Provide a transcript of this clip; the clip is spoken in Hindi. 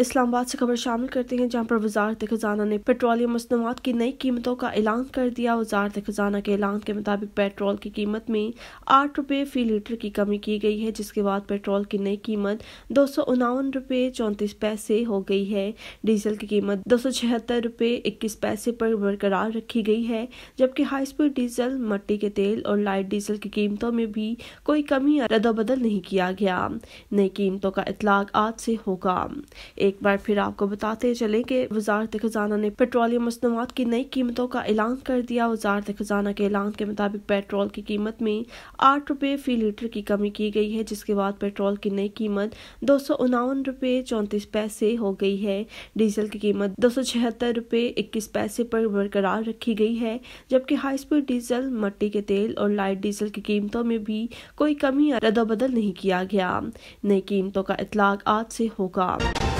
इस्लामाबाद से खबर शामिल करते हैं जहाँ पर वजारत खजाना ने पेट्रोलियम मसनूआत की नई कीमतों का ऐलान कर दिया वजारत खजाना के ऐलान के मुताबिक पेट्रोल की कीमत में आठ रुपये फी लीटर की कमी की गई है जिसके बाद पेट्रोल की नई कीमत दो सौ उनावन रुपये चौंतीस पैसे हो गई है डीजल की कीमत दो सौ छिहत्तर रुपये इक्कीस पैसे पर बरकरार रखी गई है जबकि हाई स्पीड डीजल मट्टी के तेल और लाइट डीजल की कीमतों में भी कोई कमी रदोबदल नहीं किया गया नई कीमतों का इतलाक आज से होगा एक बार फिर आपको बताते चले कि वजारत खजाना ने पेट्रोलियम मसनवाद की नई कीमतों का ऐलान कर दिया वजारत खजाना के ऐलान के मुताबिक पेट्रोल की कीमत में आठ रुपये फी लीटर की कमी की गई है जिसके बाद पेट्रोल की नई कीमत दो सौ उनावन रुपये चौंतीस पैसे हो गई है डीजल की कीमत दो सौ छिहत्तर रुपये इक्कीस पैसे पर बरकरार रखी गई है जबकि हाई स्पीड डीजल मट्टी के तेल और लाइट डीजल की कीमतों में भी कोई कमी रदोबदल नहीं किया गया नई कीमतों का इतलाक आज से होगा